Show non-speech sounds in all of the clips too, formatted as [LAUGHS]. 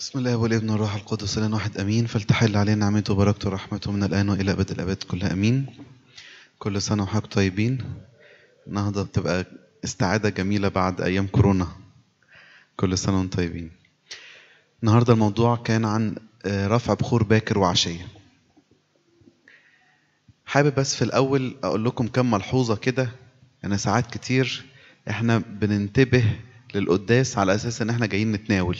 بسم الله والابن والروح القدس الان واحد امين فلتحل علينا نعمته وبركته ورحمته من الان والى ابد الابد كلها امين كل سنه وحق طيبين النهارده بتبقى استعاده جميله بعد ايام كورونا كل سنه وانتم طيبين النهارده الموضوع كان عن آه، رفع بخور باكر وعشيه حابب بس في الاول اقول لكم كم ملحوظه كده انا يعني ساعات كتير احنا بننتبه للقداس على اساس ان احنا جايين نتناول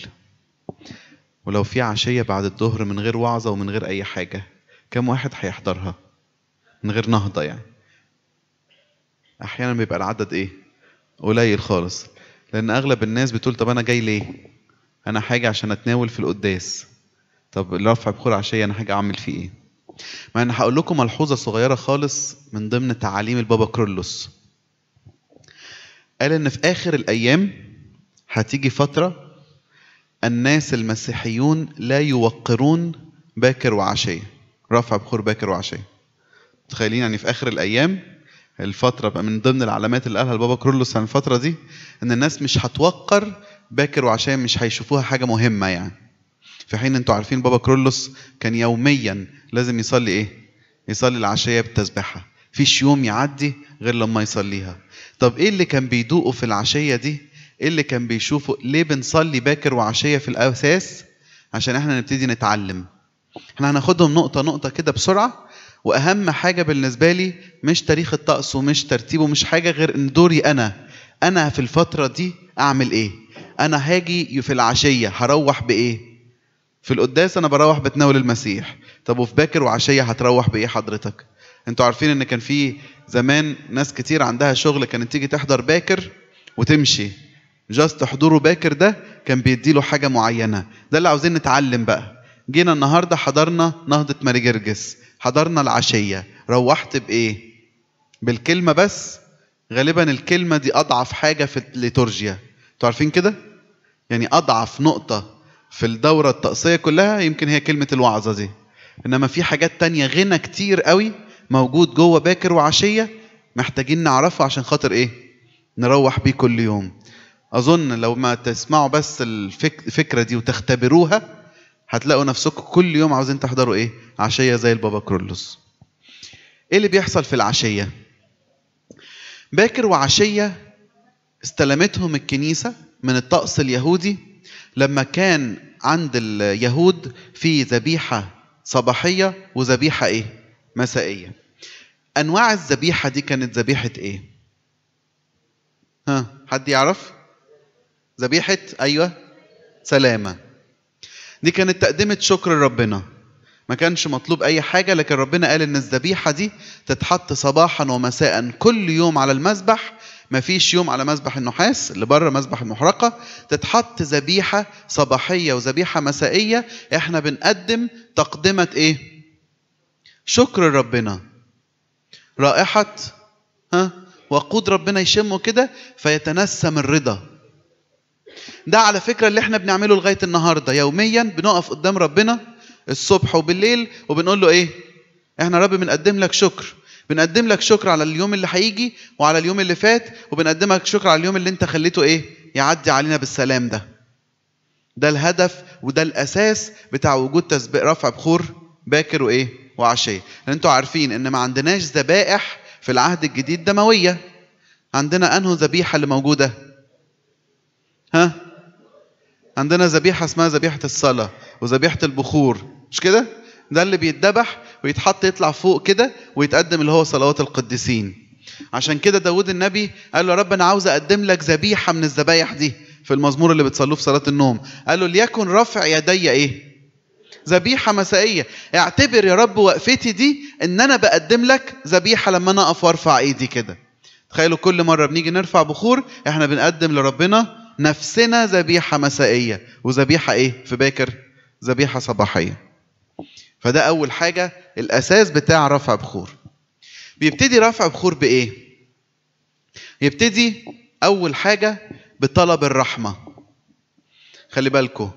ولو في عشية بعد الظهر من غير وعظة ومن غير أي حاجة كم واحد هيحضرها من غير نهضة يعني أحيانا بيبقى العدد إيه قليل خالص لأن أغلب الناس بتقول طب أنا جاي ليه أنا حاجة عشان أتناول في القداس طب رفع بخور عشية أنا حاجة أعمل فيه إيه مع أن هقول لكم ملحوظة صغيرة خالص من ضمن تعاليم البابا كرولوس قال إن في آخر الأيام هتيجي فترة الناس المسيحيون لا يوقرون باكر وعشية رفع بخور باكر وعشية متخيلين يعني في آخر الأيام الفترة بقى من ضمن العلامات اللي قالها البابا كرولوس عن الفترة دي إن الناس مش هتوقر باكر وعشية مش هيشوفوها حاجة مهمة يعني في حين انتوا عارفين بابا كرولوس كان يوميا لازم يصلي ايه؟ يصلي العشية بالتسبيحة فيش يوم يعدي غير لما يصليها طب ايه اللي كان بيدوقه في العشية دي اللي كان بيشوفه ليه بنصلي باكر وعشيه في الاساس عشان احنا نبتدي نتعلم احنا هناخدهم نقطه نقطه كده بسرعه واهم حاجه بالنسبه لي مش تاريخ الطقس ومش ترتيبه مش حاجه غير ان دوري انا انا في الفتره دي اعمل ايه انا هاجي في العشيه هروح بايه في القداس انا بروح بتناول المسيح طب وفي باكر وعشيه هتروح بايه حضرتك انتوا عارفين ان كان في زمان ناس كتير عندها شغل كانت تيجي تحضر باكر وتمشي جاست حضوره باكر ده كان بيديله حاجه معينه ده اللي عاوزين نتعلم بقى جينا النهارده حضرنا نهضه ماري جرجس حضرنا العشيه روحت بايه بالكلمه بس غالبا الكلمه دي اضعف حاجه في الليتورجيا انتوا عارفين كده يعني اضعف نقطه في الدوره الطقسيه كلها يمكن هي كلمه الوعظه دي انما في حاجات تانية غنى كتير قوي موجود جوه باكر وعشيه محتاجين نعرفه عشان خاطر ايه نروح بيه كل يوم أظن لو ما تسمعوا بس الفكرة دي وتختبروها هتلاقوا نفسكم كل يوم عاوزين تحضروا إيه؟ عشية زي البابا كرولوس. إيه اللي بيحصل في العشية؟ باكر وعشية استلمتهم الكنيسة من الطقس اليهودي لما كان عند اليهود في ذبيحة صباحية وذبيحة إيه؟ مسائية. أنواع الذبيحة دي كانت ذبيحة إيه؟ ها حد يعرف؟ ذبيحة أيوة سلامة دي كانت تقدمة شكر ربنا ما كانش مطلوب أي حاجة لكن ربنا قال إن الذبيحة دي تتحط صباحا ومساء كل يوم على المذبح ما فيش يوم على مذبح النحاس اللي بره مذبح المحرقة تتحط ذبيحة صباحية وذبيحة مسائية احنا بنقدم تقدمة ايه شكر ربنا رائحة ها وقود ربنا يشمه كده فيتنسم الرضا ده على فكرة اللي احنا بنعمله لغاية النهاردة يوميا بنقف قدام ربنا الصبح وبالليل وبنقول له ايه احنا رب بنقدم لك شكر بنقدم لك شكر على اليوم اللي هيجي وعلى اليوم اللي فات وبنقدم لك شكر على اليوم اللي انت خليته ايه يعدي علينا بالسلام ده ده الهدف وده الاساس بتاع وجود تسبيق رفع بخور باكر وايه وعشيه لان انتوا عارفين ان ما عندناش ذبائح في العهد الجديد دمويه عندنا انه ذبيحه اللي موجوده ها عندنا ذبيحه اسمها ذبيحه الصلاه وذبيحه البخور مش كده ده اللي بيتذبح ويتحط يطلع فوق كده ويتقدم اللي هو صلوات القديسين عشان كده داود النبي قال له يا رب انا عاوز اقدم لك ذبيحه من الذبايح دي في المزمور اللي بتصلوه في صلاه النوم قال له ليكن رفع يدي ايه ذبيحة مسائية اعتبر يا رب وقفتي دي ان انا بقدم لك ذبيحة لما انا اقف وارفع ايدي كده تخيلوا كل مرة بنيجي نرفع بخور احنا بنقدم لربنا نفسنا ذبيحة مسائية وذبيحة إيه في باكر ذبيحة صباحية فده أول حاجة الأساس بتاع رفع بخور بيبتدي رفع بخور بإيه يبتدي أول حاجة بطلب الرحمة خلي بالكو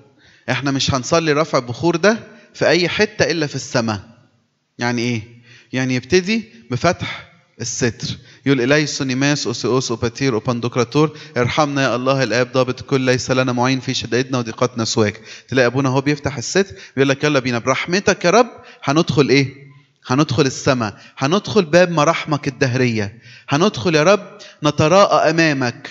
احنا مش هنصلي رفع بخور ده في أي حتة إلا في السماء يعني إيه؟ يعني يبتدي بفتح الستر يقول إلي نيماس أوسيوس أوباتير أوباندوكراتور ارحمنا يا الله الآب ضابط كل ليس لنا معين في شدائدنا وضيقاتنا سواك تلاقي أبونا هو بيفتح الست بيقول لك يلا بينا برحمتك يا رب هندخل إيه؟ هندخل السماء هندخل باب مراحمك الدهرية هندخل يا رب نتراءى أمامك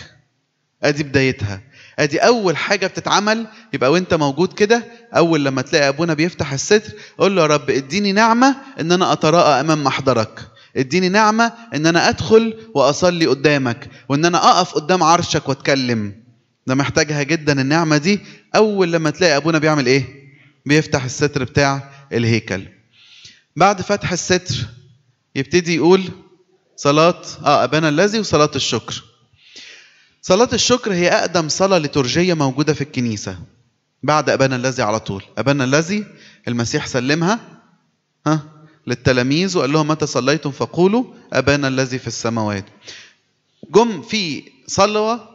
أدي بدايتها ادي اول حاجه بتتعمل يبقى وانت موجود كده اول لما تلاقي ابونا بيفتح الستر قول له يا رب اديني نعمه ان انا اتراءى امام محضرك اديني نعمة ان انا ادخل واصلي قدامك وان انا اقف قدام عرشك واتكلم ده محتاجها جدا النعمة دي اول لما تلاقي ابونا بيعمل ايه بيفتح الستر بتاع الهيكل بعد فتح الستر يبتدي يقول صلاة اه ابانا الذي وصلاة الشكر صلاة الشكر هي أقدم صلاة لترجية موجودة في الكنيسة بعد أبانا الذي على طول أبانا الذي المسيح سلمها ها للتلاميذ وقال لهم متى صليتم فقولوا أبانا الذي في السماوات جم في صلوة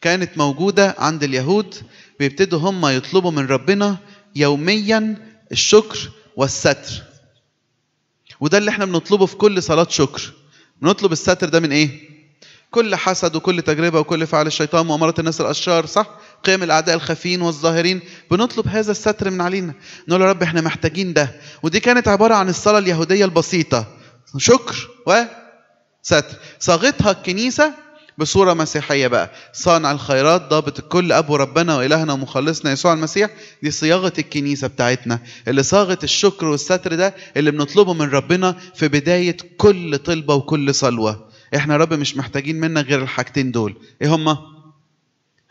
كانت موجودة عند اليهود بيبتدوا هم يطلبوا من ربنا يوميا الشكر والستر وده اللي احنا بنطلبه في كل صلاة شكر بنطلب الستر ده من ايه؟ كل حسد وكل تجربة وكل فعل الشيطان ومؤامرة الناس الأشرار صح؟ قيام الأعداء الخفيين والظاهرين بنطلب هذا الستر من علينا نقول يا رب احنا محتاجين ده ودي كانت عبارة عن الصلاة اليهودية البسيطة شكر وستر صاغتها الكنيسة بصورة مسيحية بقى صانع الخيرات ضابط الكل أبو ربنا وإلهنا ومخلصنا يسوع المسيح دي صياغة الكنيسة بتاعتنا اللي صاغت الشكر والستر ده اللي بنطلبه من ربنا في بداية كل طلبة وكل صلوة احنا رب مش محتاجين منك غير الحاجتين دول ايه هما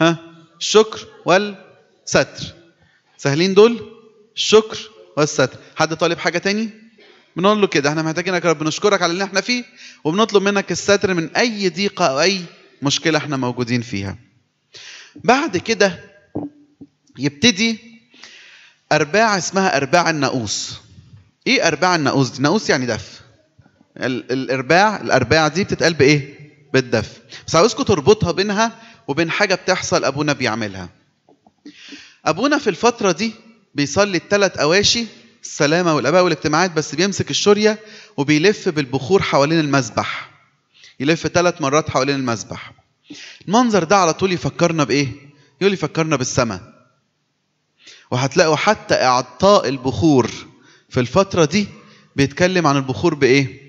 ها الشكر والستر سهلين دول الشكر والستر حد طالب حاجه تاني بنقول له كده احنا محتاجينك يا رب نشكرك على اللي احنا فيه وبنطلب منك الستر من اي ضيقه او اي مشكله احنا موجودين فيها بعد كده يبتدي ارباع اسمها ارباع الناقوس ايه ارباع الناقوس دي ناقوس يعني دف الارباع الارباع دي بتتقال بايه بالدف بس عاوزكم تربطها بينها وبين حاجه بتحصل ابونا بيعملها ابونا في الفتره دي بيصلي الثلاث اواشي السلامه والاباء والاجتماعات بس بيمسك الشوريه وبيلف بالبخور حوالين المسبح يلف ثلاث مرات حوالين المسبح المنظر ده على طول يفكرنا بايه يقول يفكرنا بالسماء وهتلاقوا حتى اعطاء البخور في الفتره دي بيتكلم عن البخور بايه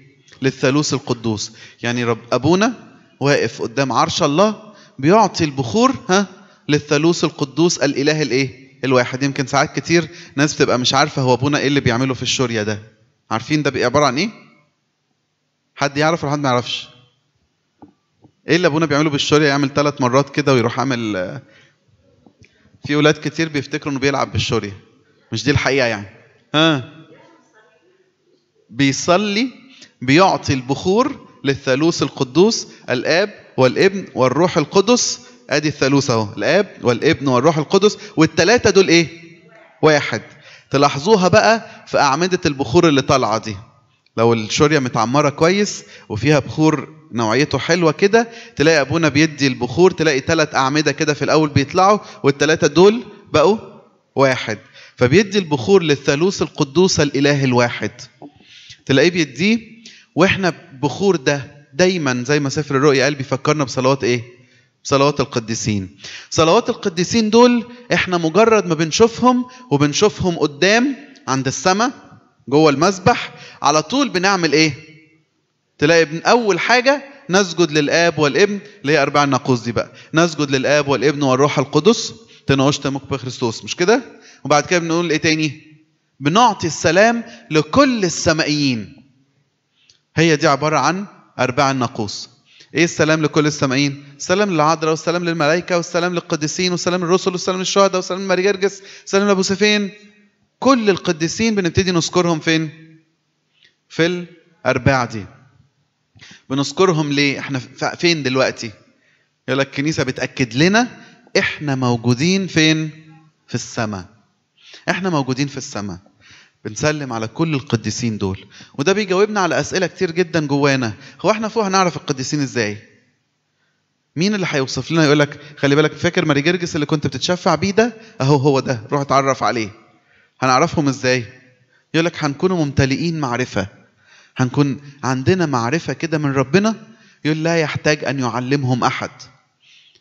للثالوث القدوس يعني رب ابونا واقف قدام عرش الله بيعطي البخور ها للثالوث القدوس الاله الايه الواحد يمكن ساعات كتير ناس بتبقى مش عارفه هو ابونا ايه اللي بيعمله في الشوريه ده عارفين ده بيبقى عباره عن ايه حد يعرف ولا حد ما يعرفش ايه اللي ابونا بيعمله بالشوريه يعمل ثلاث مرات كده ويروح عامل في اولاد كتير بيفتكروا انه بيلعب بالشوريه مش دي الحقيقه يعني ها بيصلي بيعطي البخور للثالوث القدوس الاب والابن والروح القدس ادي الثالوث اهو الاب والابن والروح القدس والثلاثة دول ايه واحد تلاحظوها بقى في اعمدة البخور اللي طالعة دي لو الشورية متعمرة كويس وفيها بخور نوعيته حلوة كده تلاقي ابونا بيدي البخور تلاقي ثلاث اعمدة كده في الاول بيطلعوا والثلاثة دول بقوا واحد فبيدي البخور للثالوث القدوس الاله الواحد تلاقيه بيديه واحنا بخور ده دايما زي ما سفر الرؤيا قال بيفكرنا بصلوات ايه صلوات القديسين صلوات القديسين دول احنا مجرد ما بنشوفهم وبنشوفهم قدام عند السماء جوه المسبح على طول بنعمل ايه تلاقي ابن اول حاجه نسجد للاب والابن اللي هي اربع الناقوس دي بقى نسجد للاب والابن والروح القدس تناوشت مكب خристос مش كده وبعد كده بنقول ايه تاني بنعطي السلام لكل السمائيين هي دي عباره عن أرباع الناقوس ايه السلام لكل السامعين سلام للعذراء والسلام للملائكه والسلام للقديسين والسلام للرسل والسلام للشهداء والسلام لمريرجس سلام لابو سفين كل القديسين بنبتدي نذكرهم فين في الاربعه دي بنذكرهم ليه احنا فين دلوقتي يقول لك الكنيسه بتاكد لنا احنا موجودين فين في السماء احنا موجودين في السماء بنسلم على كل القديسين دول وده بيجاوبنا على اسئله كتير جدا جوانا هو احنا فوق هنعرف القديسين ازاي مين اللي هيوصف لنا يقول لك خلي بالك فاكر ماري جرجس اللي كنت بتتشفع بيه ده اهو هو ده روح اتعرف عليه هنعرفهم ازاي يقول لك هنكونوا ممتلئين معرفه هنكون عندنا معرفه كده من ربنا يقول لا يحتاج ان يعلمهم احد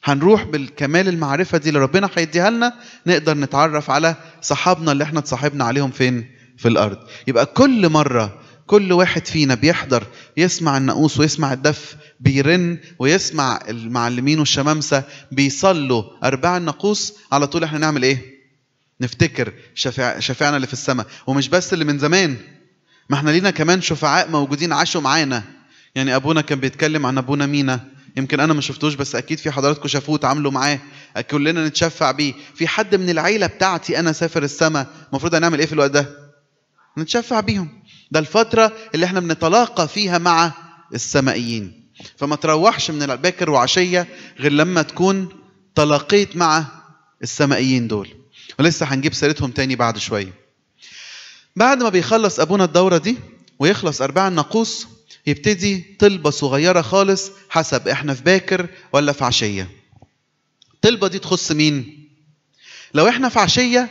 هنروح بالكمال المعرفه دي اللي ربنا هيديها لنا نقدر نتعرف على صحابنا اللي احنا اتصاحبنا عليهم فين في الارض يبقى كل مره كل واحد فينا بيحضر يسمع الناقوس ويسمع الدف بيرن ويسمع المعلمين والشمامسه بيصلوا ارباع الناقوس على طول احنا نعمل ايه نفتكر شفيع شفيعنا اللي في السماء ومش بس اللي من زمان ما احنا لينا كمان شفعاء موجودين عاشوا معانا يعني ابونا كان بيتكلم عن ابونا مينا يمكن انا ما شفتوش بس اكيد في حضراتكم شافوه اتعاملوا معاه كلنا نتشفع بيه في حد من العيله بتاعتي انا سافر السماء المفروض هنعمل ايه في الوقت ده نتشفع بيهم ده الفترة اللي احنا بنتلاقى فيها مع السمائيين فما تروحش من الباكر وعشية غير لما تكون تلاقيت مع السمائيين دول ولسه هنجيب سيرتهم تاني بعد شوية بعد ما بيخلص أبونا الدورة دي ويخلص أرباع الناقوس يبتدي طلبة صغيرة خالص حسب احنا في باكر ولا في عشية الطلبة دي تخص مين؟ لو احنا في عشية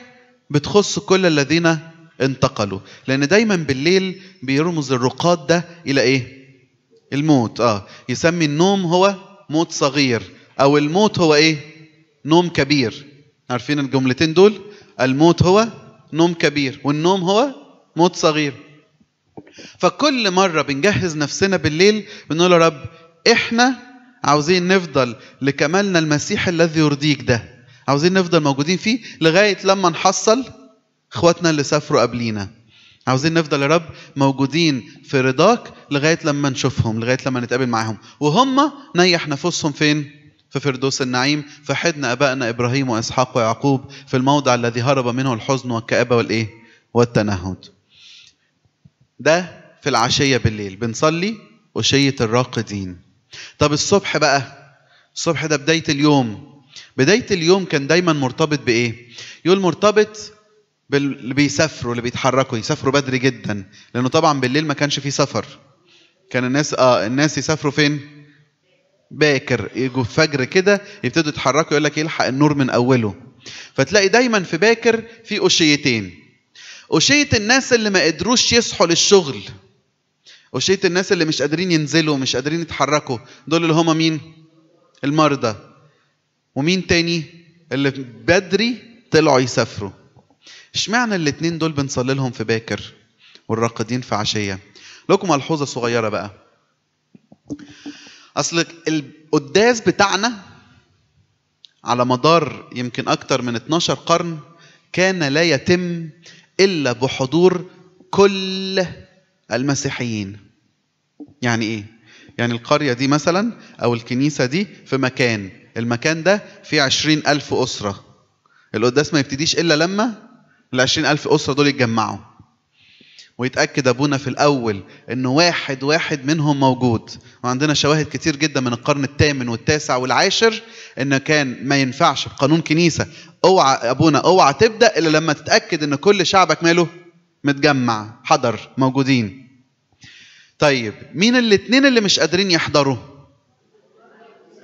بتخص كل الذين انتقلوا لأن دايما بالليل بيرمز الرقاد ده إلى إيه؟ الموت آه يسمي النوم هو موت صغير أو الموت هو إيه؟ نوم كبير عارفين الجملتين دول؟ الموت هو نوم كبير والنوم هو موت صغير فكل مرة بنجهز نفسنا بالليل بنقول يا رب احنا عاوزين نفضل لكمالنا المسيح الذي يرضيك ده عاوزين نفضل موجودين فيه لغاية لما نحصل اخواتنا اللي سافروا قبلينا عاوزين نفضل يا رب موجودين في رضاك لغايه لما نشوفهم لغايه لما نتقابل معاهم وهم نيح نفوسهم فين في فردوس النعيم في حضن ابائنا ابراهيم واسحاق ويعقوب في الموضع الذي هرب منه الحزن والكابه والايه والتنهد ده في العشيه بالليل بنصلي وشيه الراقدين طب الصبح بقى الصبح ده بدايه اليوم بدايه اليوم كان دايما مرتبط بايه يقول مرتبط اللي بيسافروا اللي بيتحركوا يسافروا بدري جدا لانه طبعا بالليل ما كانش في سفر كان الناس اه الناس يسافروا فين باكر يجوا الفجر كده يبتدوا يتحركوا يقول لك يلحق النور من اوله فتلاقي دايما في باكر في اشيتين قشيه الناس اللي ما قدروش يصحوا للشغل قشيه الناس اللي مش قادرين ينزلوا مش قادرين يتحركوا دول اللي هما مين المرضى ومين تاني اللي بدري طلعوا يسافروا اشمعنى الاثنين دول بنصلي لهم في باكر والراقدين في عشيه لكم ملحوظه صغيره بقى اصل القداس بتاعنا على مدار يمكن اكتر من 12 قرن كان لا يتم الا بحضور كل المسيحيين يعني ايه يعني القرية دي مثلا أو الكنيسة دي في مكان المكان ده فيه عشرين ألف أسرة القداس ما يبتديش إلا لما ال 20000 أسرة دول يتجمعوا ويتأكد أبونا في الأول إن واحد واحد منهم موجود وعندنا شواهد كتير جدا من القرن الثامن والتاسع والعاشر إن كان ما ينفعش بقانون كنيسة اوعى أبونا اوعى تبدأ إلا لما تتأكد إن كل شعبك ماله متجمع حضر موجودين طيب مين الاتنين اللي مش قادرين يحضروا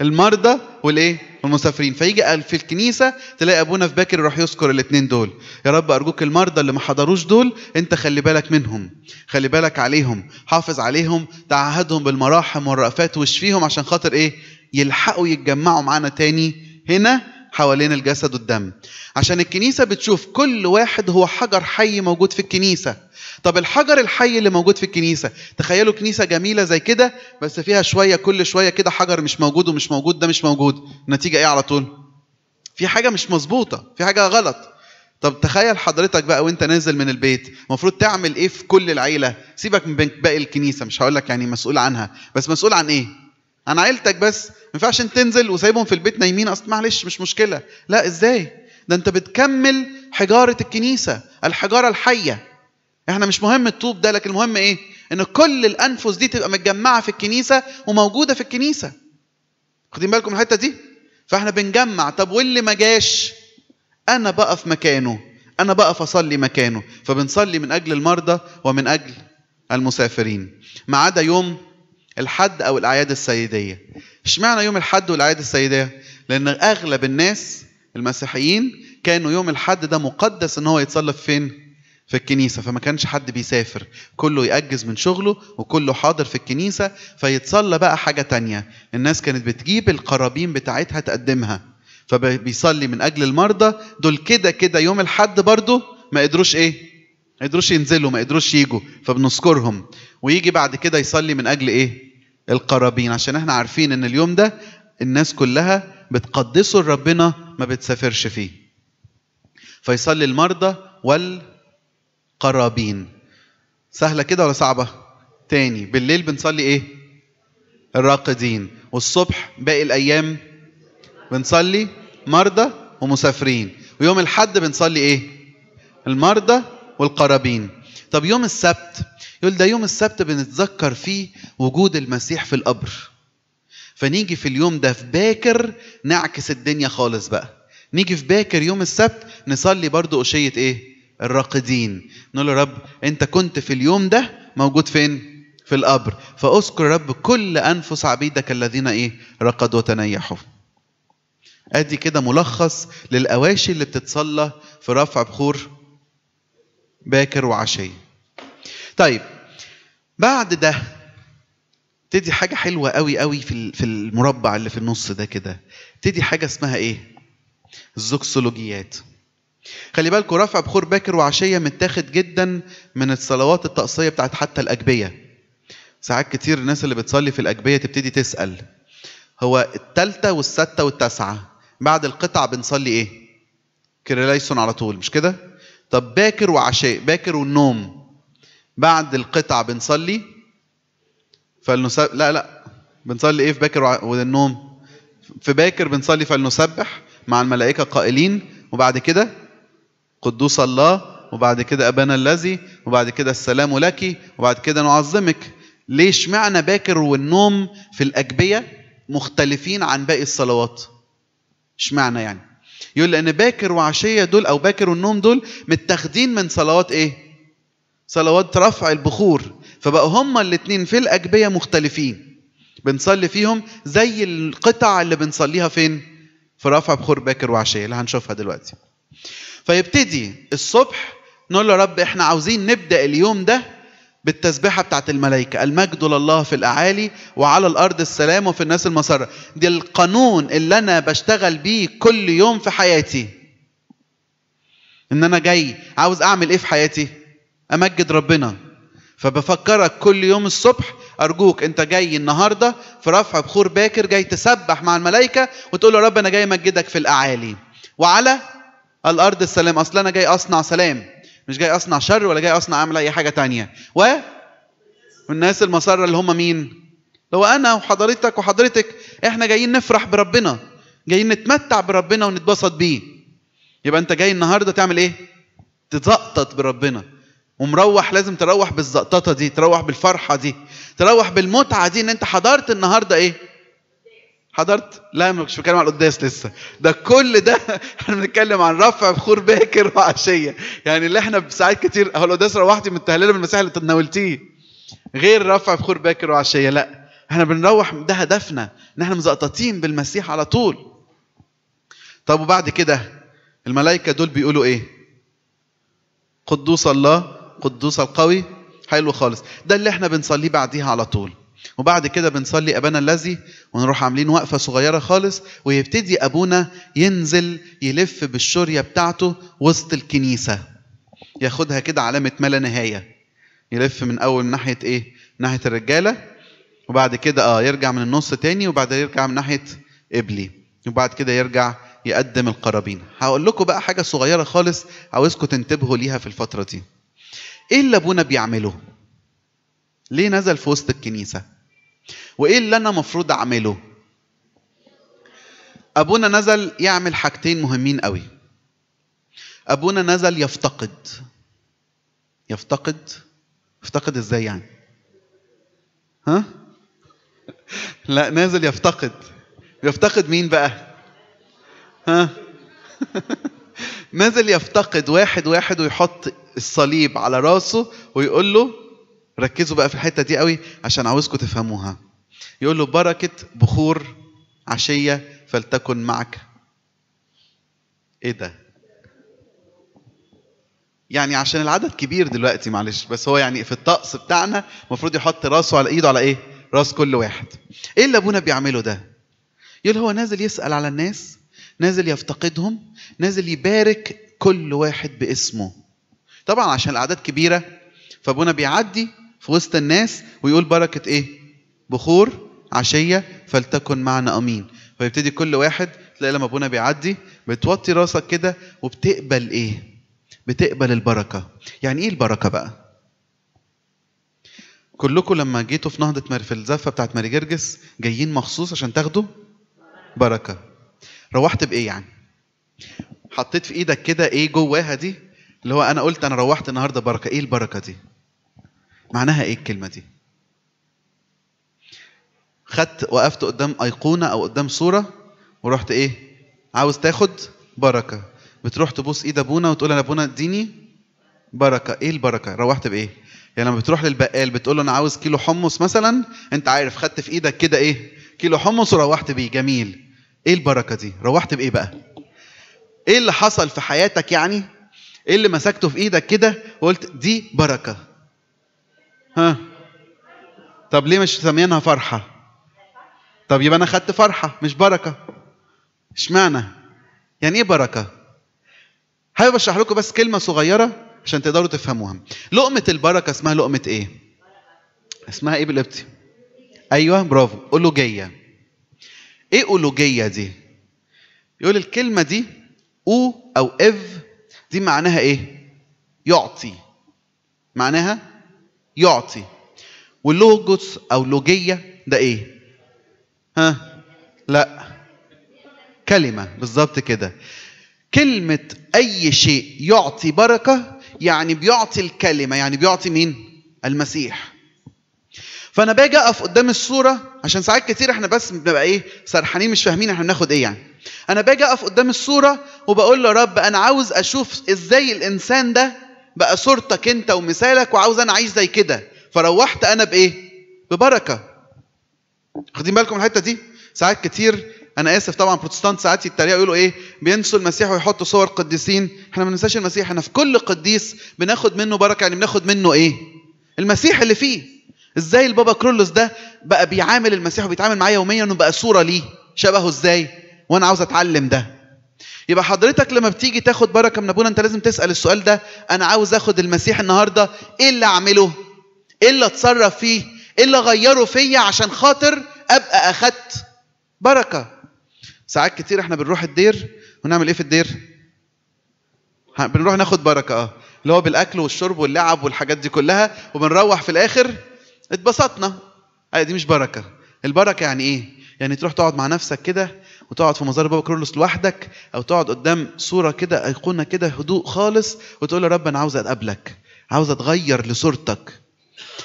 المرضى والايه والمسافرين فيجي في الكنيسه تلاقي ابونا في باكر يروح يذكر الاثنين دول يا رب ارجوك المرضى اللي ما حضروش دول انت خلي بالك منهم خلي بالك عليهم حافظ عليهم تعهدهم بالمراحم والرأفات واشفيهم عشان خاطر ايه يلحقوا يتجمعوا معانا تاني هنا حوالين الجسد والدم عشان الكنيسة بتشوف كل واحد هو حجر حي موجود في الكنيسة طب الحجر الحي اللي موجود في الكنيسة تخيلوا كنيسة جميلة زي كده بس فيها شوية كل شوية كده حجر مش موجود ومش موجود ده مش موجود النتيجة ايه على طول في حاجة مش مظبوطة في حاجة غلط طب تخيل حضرتك بقى وانت نازل من البيت المفروض تعمل ايه في كل العيلة سيبك من باقي الكنيسة مش هقولك يعني مسؤول عنها بس مسؤول عن ايه عن عيلتك بس ينفعش تنزل وسايبهم في البيت نايمين اصل معلش مش مشكله لا ازاي ده انت بتكمل حجاره الكنيسه الحجاره الحيه احنا مش مهم الطوب ده لكن المهم ايه ان كل الانفس دي تبقى متجمعه في الكنيسه وموجوده في الكنيسه واخدين بالكم من الحته دي فاحنا بنجمع طب واللي ما جاش انا بقى في مكانه انا بقف اصلي مكانه فبنصلي من اجل المرضى ومن اجل المسافرين ما عدا يوم الحد او الاعياد السيديه اشمعنى يوم الحد والاعياد السيديه لان اغلب الناس المسيحيين كانوا يوم الحد ده مقدس ان هو في فين في الكنيسة فما كانش حد بيسافر كله يأجز من شغله وكله حاضر في الكنيسة فيتصلى بقى حاجة تانية الناس كانت بتجيب القرابين بتاعتها تقدمها فبيصلي من أجل المرضى دول كده كده يوم الحد برضه ما قدروش إيه ما قدروش ينزلوا ما قدروش يجوا فبنذكرهم ويجي بعد كده يصلي من أجل إيه القرابين عشان احنا عارفين ان اليوم ده الناس كلها بتقدسه لربنا ما بتسافرش فيه فيصلي المرضى والقرابين سهله كده ولا صعبه تاني بالليل بنصلي ايه الراقدين والصبح باقي الايام بنصلي مرضى ومسافرين ويوم الحد بنصلي ايه المرضى والقرابين طب يوم السبت يقول ده يوم السبت بنتذكر فيه وجود المسيح في القبر فنيجي في اليوم ده في باكر نعكس الدنيا خالص بقى نيجي في باكر يوم السبت نصلي برضو قشية ايه الراقدين نقول يا رب انت كنت في اليوم ده موجود فين في القبر فاذكر رب كل انفس عبيدك الذين ايه رقدوا وتنيحوا ادي كده ملخص للاواشي اللي بتتصلى في رفع بخور باكر وعشية طيب بعد ده تدي حاجة حلوة قوي قوي في في المربع اللي في النص ده كده تدي حاجة اسمها ايه الزوكسولوجيات خلي بالكوا رفع بخور باكر وعشية متاخد جدا من الصلوات التقصية بتاعت حتى الأجبية ساعات كتير الناس اللي بتصلي في الأجبية تبتدي تسأل هو التالتة والستة والتاسعة بعد القطع بنصلي ايه كريليسون على طول مش كده طب باكر وعشاء باكر والنوم بعد القطعة بنصلي فلنسبح لا لا بنصلي ايه في باكر والنوم في باكر بنصلي فلنسبح مع الملائكة قائلين وبعد كده قدوس الله وبعد كده أبانا الذي وبعد كده السلام لك وبعد كده نعظمك ليش معنى باكر والنوم في الأجبية مختلفين عن باقي الصلوات اشمعنى يعني يقول لأن باكر وعشية دول أو باكر والنوم دول متاخدين من صلوات إيه؟ صلوات رفع البخور فبقوا هما الاتنين في الأجبية مختلفين بنصلي فيهم زي القطع اللي بنصليها فين؟ في رفع بخور باكر وعشية اللي هنشوفها دلوقتي فيبتدي الصبح نقول له رب احنا عاوزين نبدأ اليوم ده بالتسبيحه بتاعت الملائكه المجد لله في الاعالي وعلى الارض السلام وفي الناس المسره دي القانون اللي انا بشتغل بيه كل يوم في حياتي ان انا جاي عاوز اعمل ايه في حياتي امجد ربنا فبفكرك كل يوم الصبح ارجوك انت جاي النهارده في رفع بخور باكر جاي تسبح مع الملائكه وتقول يا رب انا جاي امجدك في الاعالي وعلى الارض السلام اصل انا جاي اصنع سلام مش جاي اصنع شر ولا جاي اصنع اعمل اي حاجه تانية و والناس المسرة اللي هم مين لو انا وحضرتك وحضرتك احنا جايين نفرح بربنا جايين نتمتع بربنا ونتبسط بيه يبقى انت جاي النهارده تعمل ايه تزقطط بربنا ومروح لازم تروح بالزقططه دي تروح بالفرحه دي تروح بالمتعه دي ان انت حضرت النهارده ايه حضرت؟ لا ما كنتش بتكلم عن القداس لسه ده كل ده [LAUGHS] احنا بنتكلم عن رفع بخور باكر وعشيه يعني اللي احنا بساعات كتير هو القداس روحتي من التهلله من المسيح اللي تناولتيه غير رفع بخور باكر وعشيه لا احنا بنروح ده هدفنا ان احنا مزقططين بالمسيح على طول طب وبعد كده الملائكه دول بيقولوا ايه قدوس الله قدوس القوي حلو خالص ده اللي احنا بنصليه بعديها على طول وبعد كده بنصلي أبانا الذي ونروح عاملين وقفة صغيرة خالص ويبتدي أبونا ينزل يلف بالشورية بتاعته وسط الكنيسة ياخدها كده علامة ما لا نهاية يلف من أول من ناحية إيه؟ من ناحية الرجالة وبعد كده آه يرجع من النص تاني وبعد يرجع من ناحية إبلي وبعد كده يرجع يقدم القرابين هقول لكم بقى حاجة صغيرة خالص عاوزكم تنتبهوا ليها في الفترة دي إيه اللي أبونا بيعمله؟ ليه نزل في وسط الكنيسة؟ وايه اللي انا مفروض اعمله ابونا نزل يعمل حاجتين مهمين قوي ابونا نزل يفتقد يفتقد يفتقد ازاي يعني ها لا نازل يفتقد يفتقد مين بقى ها [LAUGHS] نازل يفتقد واحد واحد ويحط الصليب على راسه ويقول له ركزوا بقى في الحته دي قوي عشان عاوزكم تفهموها يقول له بركه بخور عشيه فلتكن معك ايه ده يعني عشان العدد كبير دلوقتي معلش بس هو يعني في الطقس بتاعنا المفروض يحط راسه على ايده على ايه راس كل واحد ايه اللي ابونا بيعمله ده يقول هو نازل يسال على الناس نازل يفتقدهم نازل يبارك كل واحد باسمه طبعا عشان الاعداد كبيره فابونا بيعدي في وسط الناس ويقول بركة إيه؟ بخور عشية فلتكن معنا أمين فيبتدي كل واحد تلاقي لما ابونا بيعدي بتوطي راسك كده وبتقبل ايه بتقبل البركه يعني ايه البركه بقى كلكم لما جيتوا في نهضه في الزفه بتاعت ماري جرجس جايين مخصوص عشان تاخدوا بركه روحت بايه يعني حطيت في ايدك كده ايه جواها دي اللي هو انا قلت انا روحت النهارده بركه ايه البركه دي معناها ايه الكلمه دي خدت وقفت قدام ايقونه او قدام صوره ورحت ايه عاوز تاخد بركه بتروح تبوس ايد ابونا وتقول انا ابونا اديني بركه ايه البركه روحت بايه يعني لما بتروح للبقال بتقول له انا عاوز كيلو حمص مثلا انت عارف خدت في ايدك كده ايه كيلو حمص وروحت بيه جميل ايه البركه دي روحت بايه بقى ايه اللي حصل في حياتك يعني ايه اللي مسكته في ايدك كده وقلت دي بركه ها طب ليه مش مسمينها فرحة طب يبقى أنا خدت فرحة مش بركة اشمعنى يعني إيه بركة حابب أشرح لكم بس كلمة صغيرة عشان تقدروا تفهموها لقمة البركة اسمها لقمة إيه اسمها إيه بالقبطي أيوه برافو أولوجية إيه أولوجية دي يقول الكلمة دي أو أو إف دي معناها إيه يعطي معناها يعطي واللوجوس او لوجيه ده ايه ها لا كلمه بالظبط كده كلمه اي شيء يعطي بركه يعني بيعطي الكلمه يعني بيعطي مين المسيح فانا باجي اقف قدام الصوره عشان ساعات كتير احنا بس بنبقى ايه سرحانين مش فاهمين احنا بناخد ايه يعني انا باجي اقف قدام الصوره وبقول له رب انا عاوز اشوف ازاي الانسان ده بقى صورتك انت ومثالك وعاوز انا اعيش زي كده فروحت انا بايه ببركه واخدين بالكم من الحته دي ساعات كتير انا اسف طبعا بروتستانت ساعات يتريقوا يقولوا ايه بينسوا المسيح ويحطوا صور قديسين احنا ما بننساش المسيح احنا في كل قديس بناخد منه بركه يعني بناخد منه ايه المسيح اللي فيه ازاي البابا كرولوس ده بقى بيعامل المسيح وبيتعامل معاه يوميا وبقى صوره ليه شبهه ازاي وانا عاوز اتعلم ده يبقى حضرتك لما بتيجي تاخد بركه من ابونا انت لازم تسال السؤال ده انا عاوز اخد المسيح النهارده ايه اللي اعمله ايه اللي اتصرف فيه ايه اللي اغيره فيا عشان خاطر ابقى اخدت بركه ساعات كتير احنا بنروح الدير ونعمل ايه في الدير بنروح ناخد بركه اه اللي هو بالاكل والشرب واللعب والحاجات دي كلها وبنروح في الاخر اتبسطنا آه، دي مش بركه البركه يعني ايه يعني تروح تقعد مع نفسك كده وتقعد في مزار بابا كرولوس لوحدك او تقعد قدام صوره كده ايقونه كده هدوء خالص وتقول يا رب انا عاوز اتقابلك عاوز اتغير لصورتك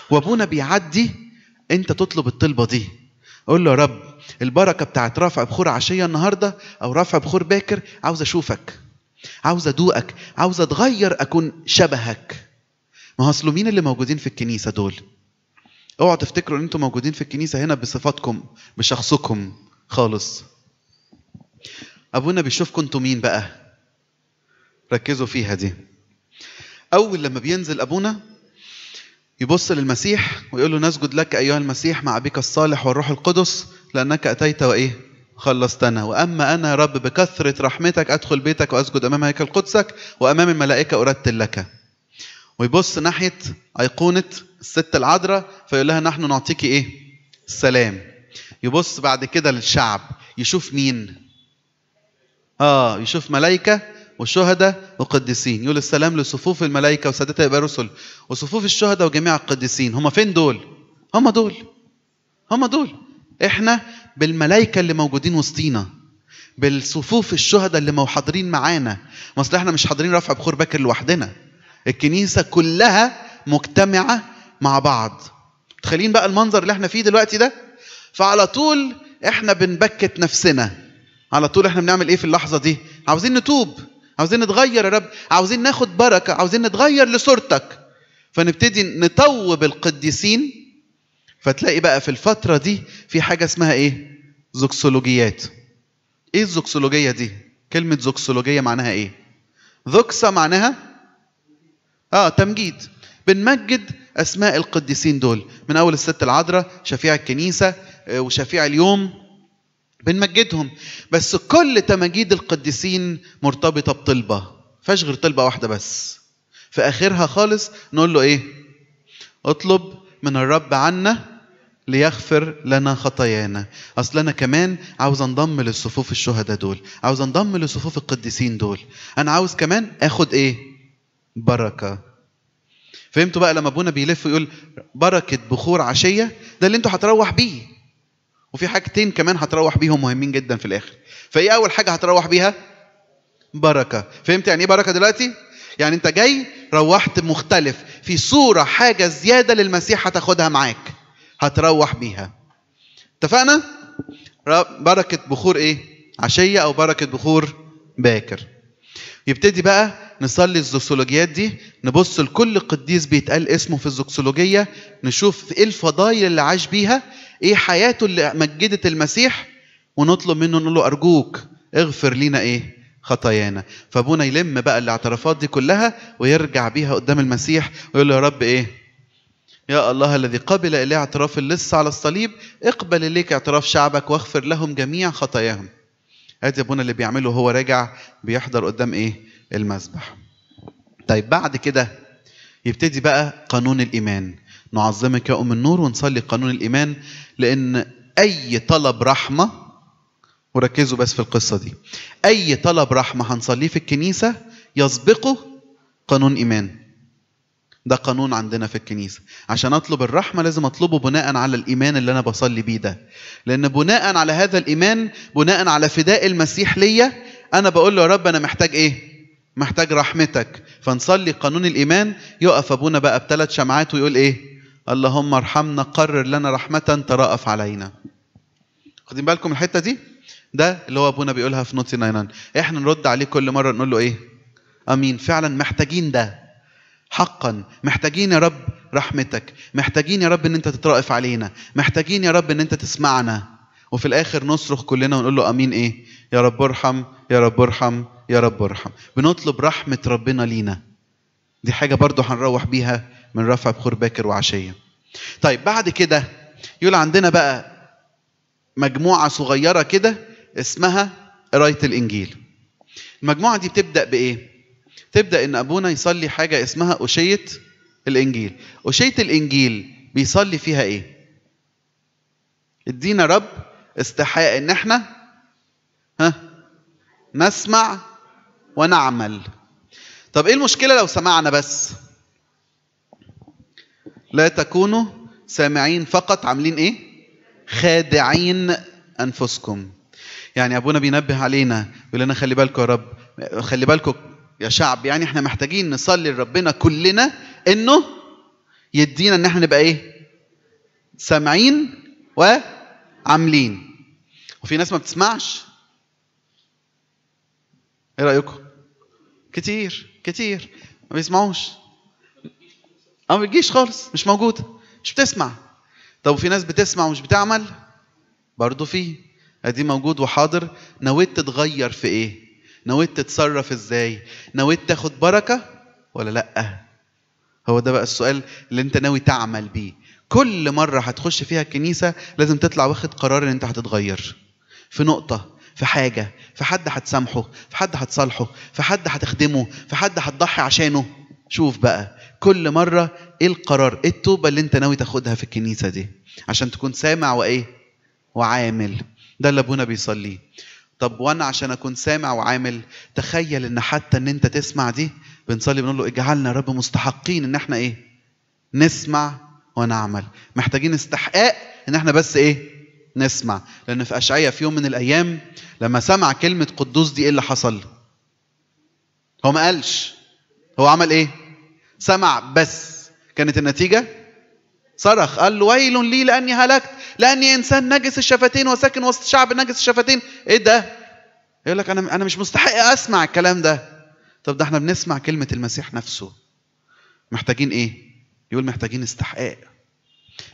وابونا بيعدي انت تطلب الطلبه دي قول له يا رب البركه بتاعت رفع بخور عشيه النهارده او رفع بخور باكر عاوز اشوفك عاوز ادوقك عاوز اتغير اكون شبهك ما هو اصل مين اللي موجودين في الكنيسه دول اوعوا تفتكروا ان انتم موجودين في الكنيسه هنا بصفاتكم بشخصكم خالص أبونا بيشوفكم انتوا مين بقى ركزوا فيها دي أول لما بينزل أبونا يبص للمسيح ويقول له نسجد لك أيها المسيح مع أبيك الصالح والروح القدس لأنك أتيت وإيه خلصتنا وأما أنا رب بكثرة رحمتك أدخل بيتك وأسجد أمام هيكل قدسك وأمام الملائكة أرتل لك ويبص ناحية أيقونة الست العذراء فيقول لها نحن نعطيك إيه السلام يبص بعد كده للشعب يشوف مين اه يشوف ملائكه وشهداء وقديسين يقول السلام لصفوف الملائكه وسادتها يبقى رسل وصفوف الشهداء وجميع القديسين هم فين دول هم دول هم دول احنا بالملائكه اللي موجودين وسطينا بالصفوف الشهداء اللي مو حاضرين معانا اصل احنا مش حاضرين رفع بخور باكر لوحدنا الكنيسه كلها مجتمعه مع بعض متخيلين بقى المنظر اللي احنا فيه دلوقتي ده فعلى طول احنا بنبكت نفسنا على طول احنا بنعمل ايه في اللحظه دي عاوزين نتوب عاوزين نتغير يا رب عاوزين ناخد بركه عاوزين نتغير لصورتك فنبتدي نطوب القديسين فتلاقي بقى في الفتره دي في حاجه اسمها ايه زوكسولوجيات ايه الزوكسولوجيه دي كلمه زوكسولوجيه معناها ايه ذوكسا معناها اه تمجيد بنمجد اسماء القديسين دول من اول الست العذراء شفيع الكنيسه آه، وشفيع اليوم بنمجدهم بس كل تمجيد القديسين مرتبطة بطلبة فاش غير طلبة واحدة بس في آخرها خالص نقول له إيه اطلب من الرب عنا ليغفر لنا خطايانا اصل انا كمان عاوز انضم للصفوف الشهداء دول عاوز انضم لصفوف القديسين دول انا عاوز كمان اخد ايه بركه فهمتوا بقى لما ابونا بيلف ويقول بركه بخور عشيه ده اللي انتوا هتروح بيه وفي حاجتين كمان هتروح بيهم مهمين جدا في الاخر فايه اول حاجه هتروح بيها بركه فهمت يعني ايه بركه دلوقتي يعني انت جاي روحت مختلف في صوره حاجه زياده للمسيح هتاخدها معاك هتروح بيها اتفقنا بركه بخور ايه عشيه او بركه بخور باكر يبتدي بقى نصلي الزوكسولوجيات دي نبص لكل قديس بيتقال اسمه في الزوكسولوجية نشوف ايه الفضايل اللي عاش بيها ايه حياته اللي مجدت المسيح ونطلب منه نقول له ارجوك اغفر لينا ايه خطايانا فابونا يلم بقى الاعترافات دي كلها ويرجع بيها قدام المسيح ويقول له يا رب ايه يا الله الذي قبل اليه اعتراف اللص على الصليب اقبل اليك اعتراف شعبك واغفر لهم جميع خطاياهم ادي ابونا اللي بيعمله هو راجع بيحضر قدام ايه المذبح طيب بعد كده يبتدي بقى قانون الإيمان نعظمك يا أم النور ونصلي قانون الإيمان لأن أي طلب رحمة وركزوا بس في القصة دي أي طلب رحمة هنصليه في الكنيسة يسبقه قانون إيمان ده قانون عندنا في الكنيسة عشان أطلب الرحمة لازم أطلبه بناء على الإيمان اللي أنا بصلي بيه ده لأن بناء على هذا الإيمان بناء على فداء المسيح ليا أنا بقول له يا رب أنا محتاج إيه محتاج رحمتك فنصلي قانون الإيمان يقف أبونا بقى بثلاث شمعات ويقول إيه اللهم ارحمنا قرر لنا رحمة ترأف علينا واخدين بالكم الحتة دي ده اللي هو أبونا بيقولها في نوتي ناينان إحنا نرد عليه كل مرة نقول له إيه أمين فعلا محتاجين ده حقا محتاجين يا رب رحمتك محتاجين يا رب ان انت تترأف علينا محتاجين يا رب ان انت تسمعنا وفي الاخر نصرخ كلنا ونقول له امين ايه يا رب ارحم يا رب ارحم يا رب ارحم بنطلب رحمة ربنا لينا دي حاجة برضو هنروح بيها من رفع بخور باكر وعشية طيب بعد كده يقول عندنا بقى مجموعة صغيرة كده اسمها قراية الإنجيل المجموعة دي بتبدأ بإيه؟ تبدأ إن أبونا يصلي حاجة اسمها أشية الإنجيل أشية الإنجيل بيصلي فيها إيه؟ ادينا رب استحاء إن إحنا نسمع ونعمل طب ايه المشكله لو سمعنا بس لا تكونوا سامعين فقط عاملين ايه خادعين انفسكم يعني ابونا بينبه علينا يقول لنا خلي بالكم يا رب خلي بالكم يا شعب يعني احنا محتاجين نصلي لربنا كلنا انه يدينا ان احنا نبقى ايه سامعين وعاملين وفي ناس ما بتسمعش ايه رايكم كتير كتير ما بيسمعوش او ما بتجيش خالص مش موجوده مش بتسمع طب وفي ناس بتسمع ومش بتعمل برضه في ادي موجود وحاضر نويت تتغير في ايه نويت تتصرف ازاي نويت تاخد بركه ولا لا هو ده بقى السؤال اللي انت ناوي تعمل بيه كل مره هتخش فيها الكنيسه لازم تطلع واخد قرار ان انت هتتغير في نقطه في حاجة في حد هتسامحه في حد هتصالحه في حد هتخدمه في حد هتضحي عشانه شوف بقى كل مرة ايه القرار ايه التوبة اللي انت ناوي تاخدها في الكنيسة دي عشان تكون سامع وايه وعامل ده اللي ابونا بيصليه طب وانا عشان اكون سامع وعامل تخيل ان حتى ان انت تسمع دي بنصلي بنقول له اجعلنا يا رب مستحقين ان احنا ايه نسمع ونعمل محتاجين استحقاق ان احنا بس ايه نسمع لأن في أشعية في يوم من الأيام لما سمع كلمة قدوس دي إيه اللي حصل هو ما قالش هو عمل إيه سمع بس كانت النتيجة صرخ قال له ويل لي لأني هلكت لأني إنسان نجس الشفتين وساكن وسط شعب نجس الشفتين إيه ده يقول لك أنا أنا مش مستحق أسمع الكلام ده طب ده احنا بنسمع كلمة المسيح نفسه محتاجين إيه يقول محتاجين استحقاق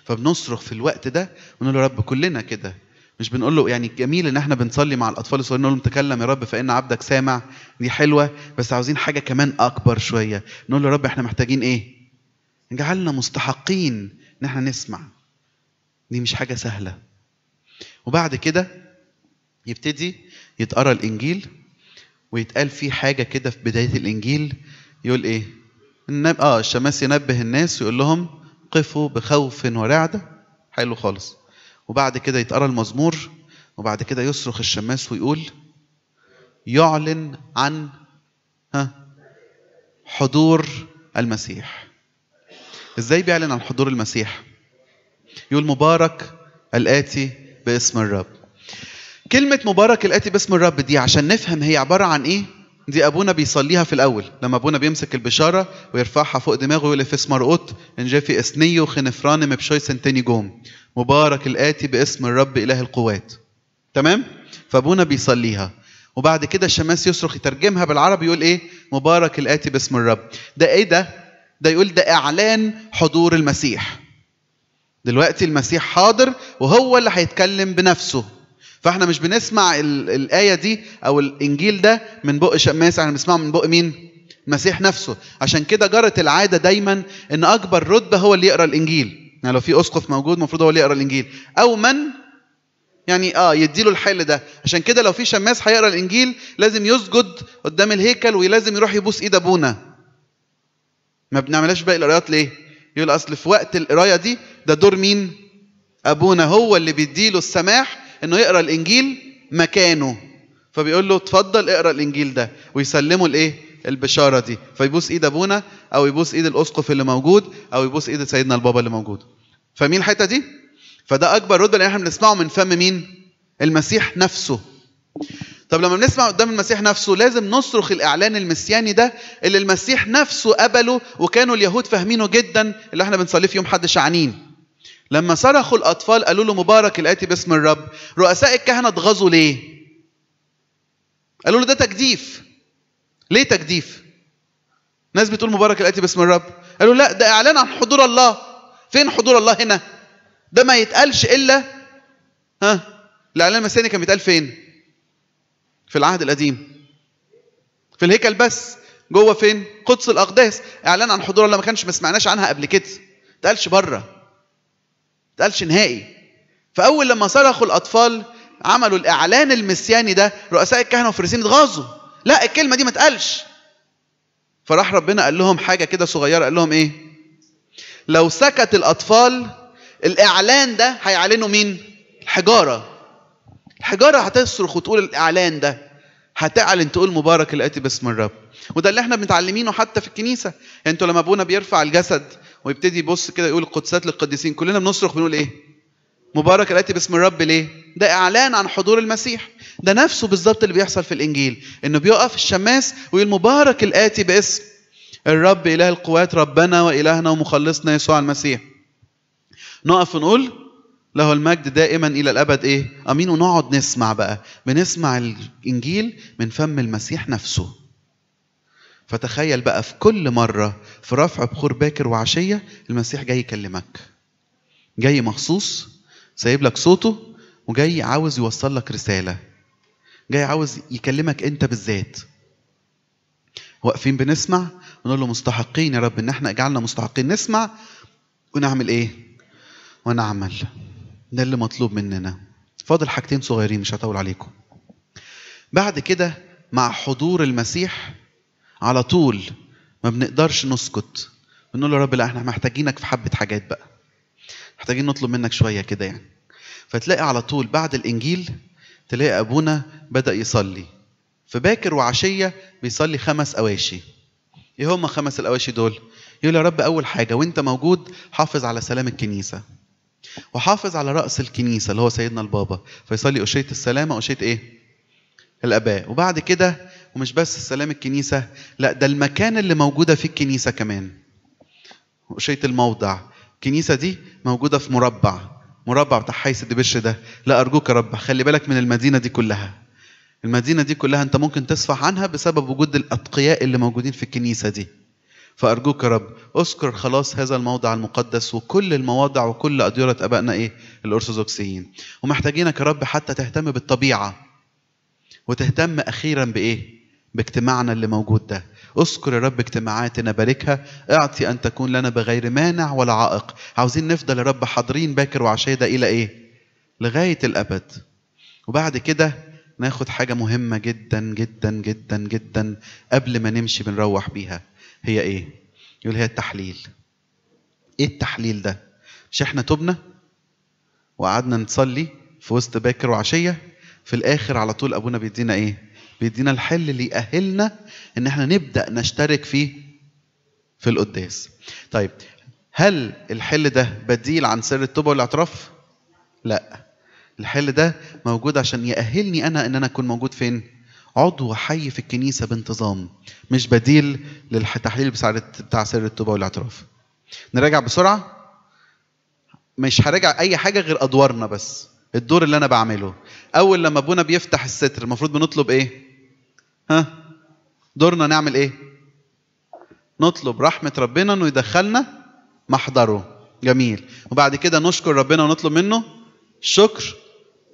فبنصرخ في الوقت ده ونقول له يا رب كلنا كده مش بنقول له يعني جميل ان احنا بنصلي مع الاطفال الصغيرين نقول لهم تكلم يا رب فان عبدك سامع دي حلوه بس عاوزين حاجه كمان اكبر شويه نقول له يا رب احنا محتاجين ايه جعلنا مستحقين ان احنا نسمع دي مش حاجه سهله وبعد كده يبتدي يتقرا الانجيل ويتقال فيه حاجه كده في بدايه الانجيل يقول ايه النب... اه الشماس ينبه الناس ويقول لهم قفوا بخوف ورعدة حلو خالص وبعد كده يتقرا المزمور وبعد كده يصرخ الشماس ويقول يعلن عن حضور المسيح ازاي بيعلن عن حضور المسيح يقول مبارك الاتي باسم الرب كلمة مبارك الاتي باسم الرب دي عشان نفهم هي عبارة عن ايه دي ابونا بيصليها في الاول لما ابونا بيمسك البشاره ويرفعها فوق دماغه ويقول افس ان جافي اسنيو وخنفران بشوي سنتني جوم مبارك الاتي باسم الرب اله القوات تمام فابونا بيصليها وبعد كده الشماس يصرخ يترجمها بالعربي يقول ايه مبارك الاتي باسم الرب ده ايه ده ده يقول ده اعلان حضور المسيح دلوقتي المسيح حاضر وهو اللي هيتكلم بنفسه فاحنا مش بنسمع الايه دي او الانجيل ده من بق شماس احنا بنسمعه من بق مين المسيح نفسه عشان كده جرت العاده دايما ان اكبر رتبه هو اللي يقرا الانجيل يعني لو في اسقف موجود المفروض هو اللي يقرا الانجيل او من يعني اه يديله الحل ده عشان كده لو في شماس هيقرا الانجيل لازم يسجد قدام الهيكل ولازم يروح يبوس ايد ابونا ما بنعملهاش باقي القرايات ليه يقول اصل في وقت القرايه دي ده دور مين ابونا هو اللي بيديله السماح انه يقرا الانجيل مكانه فبيقول له اتفضل اقرا الانجيل ده ويسلمه الايه البشاره دي فيبوس ايد ابونا او يبوس ايد الاسقف اللي موجود او يبوس ايد سيدنا البابا اللي موجود فمين الحته دي فده اكبر رتبه اللي احنا بنسمعه من فم مين المسيح نفسه طب لما بنسمع قدام المسيح نفسه لازم نصرخ الاعلان المسياني ده اللي المسيح نفسه قبله وكانوا اليهود فاهمينه جدا اللي احنا بنصلي في يوم حد شعنين لما صرخوا الأطفال قالوا له مبارك الآتي باسم الرب رؤساء الكهنة اتغاظوا ليه؟ قالوا له ده تجديف ليه تجديف؟ ناس بتقول مبارك الآتي باسم الرب قالوا لا ده إعلان عن حضور الله فين حضور الله هنا؟ ده ما يتقالش إلا ها الإعلان المسيحي كان بيتقال فين؟ في العهد القديم في الهيكل بس جوه فين؟ قدس الأقداس إعلان عن حضور الله ما كانش ما سمعناش عنها قبل كده ما اتقالش بره تقالش نهائي فاول لما صرخوا الاطفال عملوا الاعلان المسياني ده رؤساء الكهنه والفريسين اتغاظوا لا الكلمه دي ما اتقالش فراح ربنا قال لهم حاجه كده صغيره قال لهم ايه لو سكت الاطفال الاعلان ده هيعلنوا مين الحجاره الحجاره هتصرخ وتقول الاعلان ده هتعلن تقول مبارك الاتي باسم الرب وده اللي احنا بنتعلمينه حتى في الكنيسه يعني انتوا لما ابونا بيرفع الجسد ويبتدي يبص كده يقول القدسات للقديسين كلنا بنصرخ بنقول ايه مبارك الاتي باسم الرب ليه ده اعلان عن حضور المسيح ده نفسه بالظبط اللي بيحصل في الانجيل انه بيقف الشماس ويقول مبارك الاتي باسم الرب اله القوات ربنا والهنا ومخلصنا يسوع المسيح نقف ونقول له المجد دائما الى الابد ايه امين ونقعد نسمع بقى بنسمع الانجيل من فم المسيح نفسه فتخيل بقى في كل مرة في رفع بخور باكر وعشية المسيح جاي يكلمك جاي مخصوص سايب لك صوته وجاي عاوز يوصل لك رسالة جاي عاوز يكلمك انت بالذات واقفين بنسمع ونقول له مستحقين يا رب ان احنا اجعلنا مستحقين نسمع ونعمل ايه ونعمل ده اللي مطلوب مننا فاضل حاجتين صغيرين مش هطول عليكم بعد كده مع حضور المسيح على طول ما بنقدرش نسكت بنقول له رب لا احنا محتاجينك في حبه حاجات بقى محتاجين نطلب منك شويه كده يعني فتلاقي على طول بعد الانجيل تلاقي ابونا بدا يصلي فباكر وعشيه بيصلي خمس اواشي ايه هما خمس الاواشي دول يقول يا رب اول حاجه وانت موجود حافظ على سلام الكنيسه وحافظ على راس الكنيسه اللي هو سيدنا البابا فيصلي اشيه السلامه اشيه ايه الاباء وبعد كده ومش بس سلام الكنيسة لا ده المكان اللي موجودة فيه الكنيسة كمان وشيت الموضع الكنيسة دي موجودة في مربع مربع بتاع حيث بش ده لا أرجوك يا رب خلي بالك من المدينة دي كلها المدينة دي كلها أنت ممكن تصفح عنها بسبب وجود الأتقياء اللي موجودين في الكنيسة دي فأرجوك يا رب أذكر خلاص هذا الموضع المقدس وكل المواضع وكل أديرة أبائنا إيه الأرثوذكسيين ومحتاجينك يا رب حتى تهتم بالطبيعة وتهتم أخيرا بإيه باجتماعنا اللي موجود ده اذكر يا رب اجتماعاتنا باركها اعطي ان تكون لنا بغير مانع ولا عائق عاوزين نفضل يا رب حاضرين باكر وعشيه ده الى ايه لغايه الابد وبعد كده ناخد حاجه مهمه جدا جدا جدا جدا قبل ما نمشي بنروح بيها هي ايه يقول هي التحليل ايه التحليل ده مش احنا تبنا وقعدنا نصلي في وسط باكر وعشيه في الاخر على طول ابونا بيدينا ايه بيدينا الحل اللي يأهلنا ان احنا نبدأ نشترك فيه في القداس طيب هل الحل ده بديل عن سر التوبة والاعتراف؟ لا الحل ده موجود عشان يأهلني أنا إن أنا أكون موجود فين؟ عضو حي في الكنيسة بانتظام مش بديل للتحليل بتاع سر التوبة والاعتراف نراجع بسرعة مش هراجع أي حاجة غير أدوارنا بس الدور اللي أنا بعمله أول لما أبونا بيفتح الستر المفروض بنطلب إيه؟ ها دورنا نعمل ايه نطلب رحمه ربنا انه يدخلنا محضره جميل وبعد كده نشكر ربنا ونطلب منه الشكر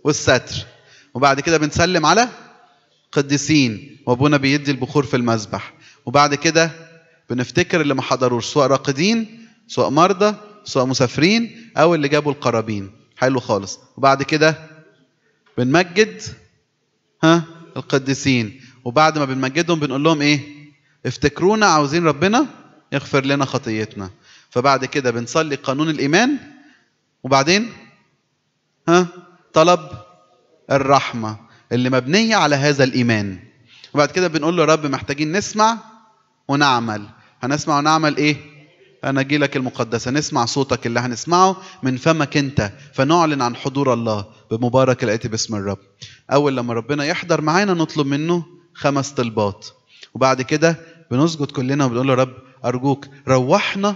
والستر وبعد كده بنسلم على قديسين وابونا بيدي البخور في المذبح وبعد كده بنفتكر اللي ما حضروش سواء راقدين سواء مرضى سواء مسافرين او اللي جابوا القرابين حلو خالص وبعد كده بنمجد ها القديسين وبعد ما بنمجدهم بنقول لهم ايه افتكرونا عاوزين ربنا يغفر لنا خطيتنا فبعد كده بنصلي قانون الايمان وبعدين ها طلب الرحمه اللي مبنيه على هذا الايمان وبعد كده بنقول له رب محتاجين نسمع ونعمل هنسمع ونعمل ايه أناجيلك المقدسة نسمع صوتك اللي هنسمعه من فمك أنت فنعلن عن حضور الله بمبارك الآتي باسم الرب أول لما ربنا يحضر معانا نطلب منه خمس طلبات وبعد كده بنسجد كلنا وبنقول له رب أرجوك روحنا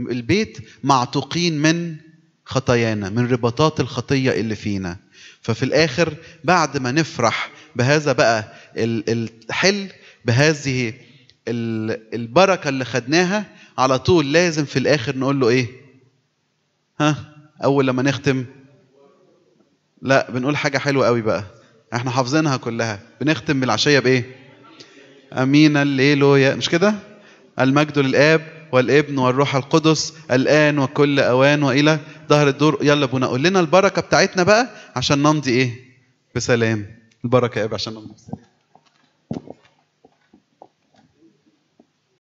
البيت معتوقين من خطايانا من رباطات الخطية اللي فينا ففي الآخر بعد ما نفرح بهذا بقى الحل بهذه البركة اللي خدناها على طول لازم في الآخر نقول له إيه ها أول لما نختم لا بنقول حاجة حلوة قوي بقى احنا حافظينها كلها بنختم بالعشيه بايه امين الليل يا مش كده المجد للاب والابن والروح القدس الان وكل اوان والى ظهر الدور يلا بنا قول لنا البركه بتاعتنا بقى عشان نمضي ايه بسلام البركه يا عشان نمضي بسلام